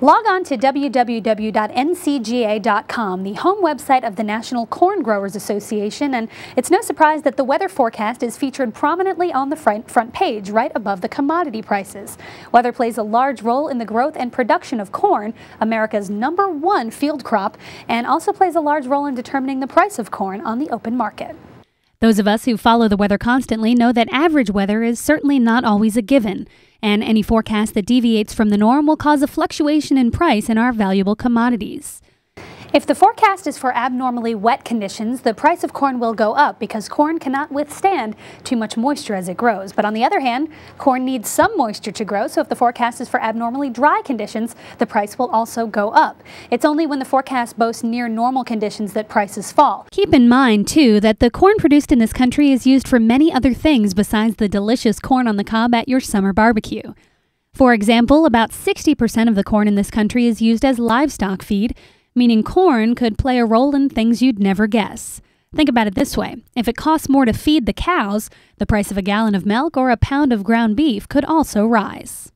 Log on to www.ncga.com, the home website of the National Corn Growers Association, and it's no surprise that the weather forecast is featured prominently on the front, front page, right above the commodity prices. Weather plays a large role in the growth and production of corn, America's number one field crop, and also plays a large role in determining the price of corn on the open market. Those of us who follow the weather constantly know that average weather is certainly not always a given, and any forecast that deviates from the norm will cause a fluctuation in price in our valuable commodities. If the forecast is for abnormally wet conditions, the price of corn will go up because corn cannot withstand too much moisture as it grows. But on the other hand, corn needs some moisture to grow, so if the forecast is for abnormally dry conditions, the price will also go up. It's only when the forecast boasts near normal conditions that prices fall. Keep in mind, too, that the corn produced in this country is used for many other things besides the delicious corn on the cob at your summer barbecue. For example, about 60% of the corn in this country is used as livestock feed, meaning corn could play a role in things you'd never guess. Think about it this way if it costs more to feed the cows, the price of a gallon of milk or a pound of ground beef could also rise.